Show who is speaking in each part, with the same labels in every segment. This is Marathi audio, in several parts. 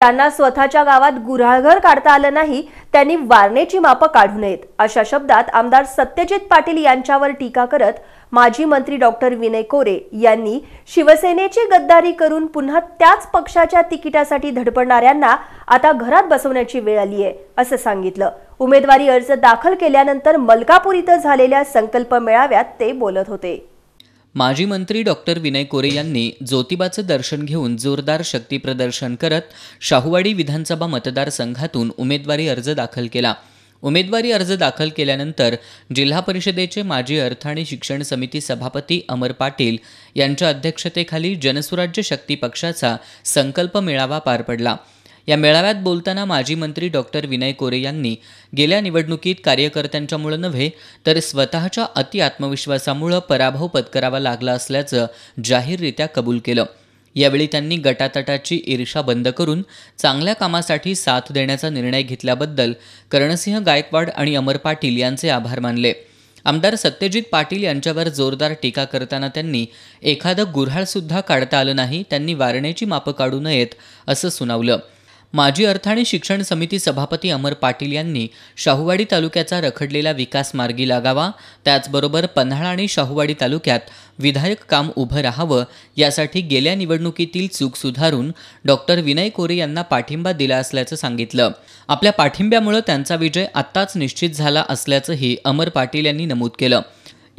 Speaker 1: त्यांना स्वतःच्या गावात गुऱ्हाळघर काढता आलं नाही त्यांनी वारणेची मापं काढू नयेत अशा शब्दात आमदार सत्यजित पाटील यांच्यावर टीका करत माजी मंत्री डॉक्टर विनय कोरे यांनी शिवसेनेची गद्दारी करून पुन्हा त्याच पक्षाच्या तिकिटासाठी धडपडणाऱ्यांना आता घरात बसवण्याची वेळ आली आहे असं सांगितलं उमेदवारी अर्ज दाखल केल्यानंतर मलकापूर इथं झालेल्या संकल्प मेळाव्यात ते बोलत होते
Speaker 2: माजी मंत्री डॉक्टर विनय कोरे यांनी ज्योतिबाचं दर्शन घेऊन जोरदार शक्तीप्रदर्शन करत शाहूवाडी विधानसभा मतदारसंघातून उमेदवारी अर्ज दाखल केला उमेदवारी अर्ज दाखल केल्यानंतर जिल्हा परिषदेचे माजी अर्थ आणि शिक्षण समिती सभापती अमर पाटील यांच्या अध्यक्षतेखाली जनसुराज्य शक्ती पक्षाचा संकल्प मेळावा पार पडला या मेळाव्यात बोलताना माजी मंत्री डॉक्टर विनय कोरे यांनी गेल्या निवडणुकीत कार्यकर्त्यांच्यामुळं नव्हे तर स्वतःच्या अति आत्मविश्वासामुळं पराभव पत्करावा लागला असल्याचं जाहीररित्या कबूल केलं यावेळी त्यांनी गटातटाची ईर्षा बंद करून चांगल्या कामासाठी साथ देण्याचा निर्णय घेतल्याबद्दल कर्णसिंह गायकवाड आणि अमर पाटील यांचे आभार मानले आमदार सत्यजित पाटील यांच्यावर जोरदार टीका करताना त्यांनी एखादं गुऱ्हाळसुद्धा काढता आलं नाही त्यांनी वारण्याची मापं काढू नयेत असं सुनावलं माजी अर्थ आणि शिक्षण समिती सभापती अमर पाटील यांनी शाहूवाडी तालुक्याचा रखडलेला विकास मार्गी लागावा त्याचबरोबर पन्हाळा आणि शाहूवाडी तालुक्यात विधायक काम उभं राहावं यासाठी गेल्या निवडणुकीतील चूक सुधारून डॉक्टर विनय कोरे यांना पाठिंबा दिला असल्याचं सांगितलं आपल्या पाठिंब्यामुळे त्यांचा विजय आत्ताच निश्चित झाला असल्याचंही अमर पाटील यांनी नमूद केलं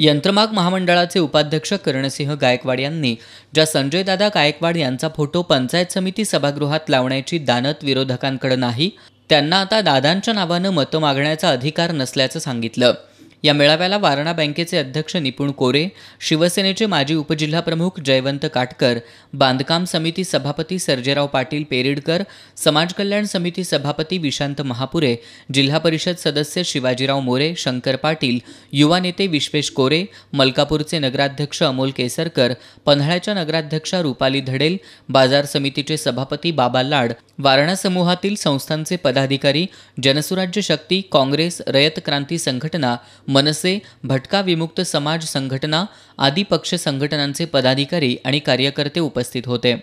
Speaker 2: यंत्रमाग महामंडळाचे उपाध्यक्ष कर्णसिंह गायकवाड यांनी ज्या संजयदादा गायकवाड यांचा फोटो पंचायत समिती सभागृहात लावण्याची दानत विरोधकांकडे नाही त्यांना आता दादांच्या नावानं मतं मागण्याचा अधिकार नसल्याचं सांगितलं या मेळाव्याला वारणा बँकेचे अध्यक्ष निपुण कोरे शिवसेनेचे माजी उपजिल्हाप्रमुख जयवंत काटकर बांधकाम समिती सभापती सर्जेराव पाटील पेरिडकर समाज कल्याण समिती सभापती विशांत महापुरे जिल्हा परिषद सदस्य शिवाजीराव मोरे शंकर पाटील युवा नेते विश्वेश कोरे मलकापूरचे नगराध्यक्ष अमोल केसरकर पन्हाळ्याच्या नगराध्यक्षा रुपाली धडेल बाजार समितीचे सभापती बाबा लाड वारणा समूहातील संस्थांचे पदाधिकारी जनसुराज्य शक्ती काँग्रेस रयत क्रांती संघटना मनसे भटका विमुक्त समाज संघटना आदी पक्ष संघटनांचे पदाधिकारी आणि कार्यकर्ते उपस्थित होते